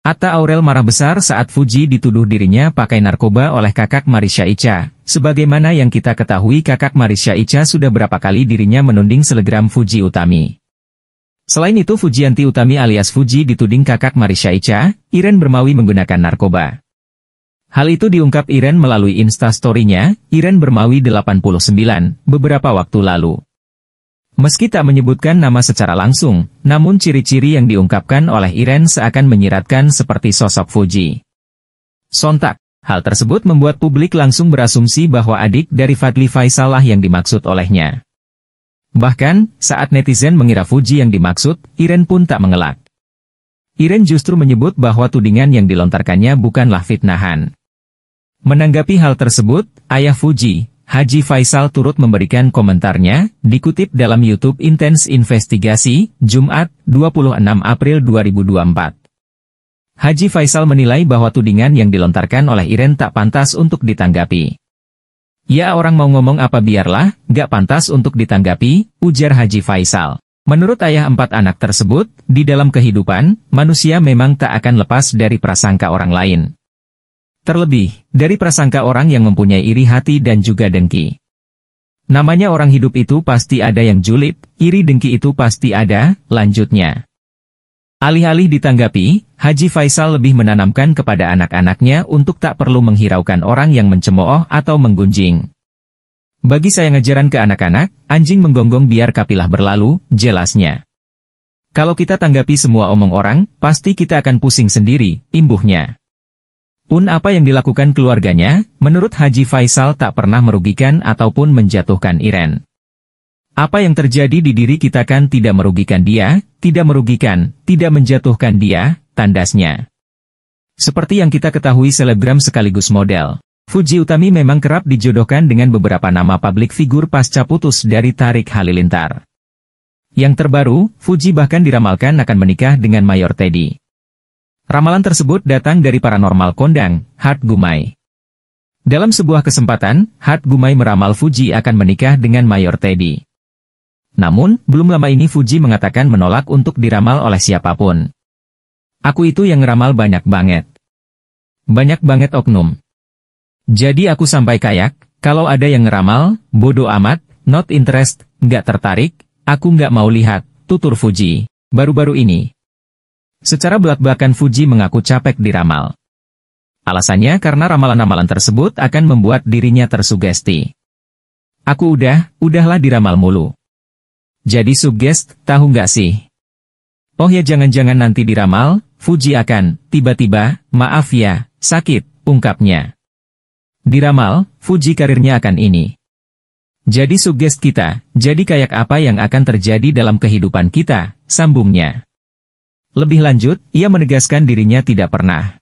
Atta Aurel marah besar saat Fuji dituduh dirinya pakai narkoba oleh kakak Marisha Ica. Sebagaimana yang kita ketahui kakak Marisha Ica sudah berapa kali dirinya menunding selegram Fuji Utami. Selain itu Fujianti Utami alias Fuji dituding kakak Marisha Ica, Iren Bermawi menggunakan narkoba. Hal itu diungkap Iren melalui instastorynya, Iren Bermawi 89, beberapa waktu lalu. Meski tak menyebutkan nama secara langsung, namun ciri-ciri yang diungkapkan oleh Iren seakan menyiratkan seperti sosok Fuji. Sontak, hal tersebut membuat publik langsung berasumsi bahwa adik dari Fadli Faisal lah yang dimaksud olehnya. Bahkan, saat netizen mengira Fuji yang dimaksud, Iren pun tak mengelak. Iren justru menyebut bahwa tudingan yang dilontarkannya bukanlah fitnahan. Menanggapi hal tersebut, ayah Fuji, Haji Faisal turut memberikan komentarnya, dikutip dalam YouTube Intens Investigasi, Jumat, 26 April 2024. Haji Faisal menilai bahwa tudingan yang dilontarkan oleh Iren tak pantas untuk ditanggapi. Ya orang mau ngomong apa biarlah, gak pantas untuk ditanggapi, ujar Haji Faisal. Menurut ayah empat anak tersebut, di dalam kehidupan, manusia memang tak akan lepas dari prasangka orang lain. Terlebih, dari prasangka orang yang mempunyai iri hati dan juga dengki. Namanya orang hidup itu pasti ada yang julid, iri dengki itu pasti ada, lanjutnya. Alih-alih ditanggapi, Haji Faisal lebih menanamkan kepada anak-anaknya untuk tak perlu menghiraukan orang yang mencemooh atau menggunjing. Bagi saya ngejaran ke anak-anak, anjing menggonggong biar kapilah berlalu, jelasnya. Kalau kita tanggapi semua omong orang, pasti kita akan pusing sendiri, imbuhnya. Un apa yang dilakukan keluarganya, menurut Haji Faisal tak pernah merugikan ataupun menjatuhkan Iren. Apa yang terjadi di diri kita kan tidak merugikan dia, tidak merugikan, tidak menjatuhkan dia, tandasnya. Seperti yang kita ketahui selebgram sekaligus model. Fuji Utami memang kerap dijodohkan dengan beberapa nama publik figur pasca putus dari Tarik Halilintar. Yang terbaru, Fuji bahkan diramalkan akan menikah dengan Mayor Teddy. Ramalan tersebut datang dari paranormal kondang, Hart Gumai. Dalam sebuah kesempatan, Hart Gumai meramal Fuji akan menikah dengan Mayor Teddy. Namun, belum lama ini Fuji mengatakan menolak untuk diramal oleh siapapun. Aku itu yang ramal banyak banget. Banyak banget oknum. Jadi aku sampai kayak, kalau ada yang ngeramal, bodoh amat, not interest, nggak tertarik, aku nggak mau lihat, tutur Fuji. Baru-baru ini, Secara belak-belakan Fuji mengaku capek diramal. Alasannya karena ramalan-ramalan tersebut akan membuat dirinya tersugesti. Aku udah, udahlah diramal mulu. Jadi sugest, tahu nggak sih? Oh ya jangan-jangan nanti diramal, Fuji akan, tiba-tiba, maaf ya, sakit, ungkapnya. Diramal, Fuji karirnya akan ini. Jadi sugest kita, jadi kayak apa yang akan terjadi dalam kehidupan kita, sambungnya. Lebih lanjut, ia menegaskan dirinya tidak pernah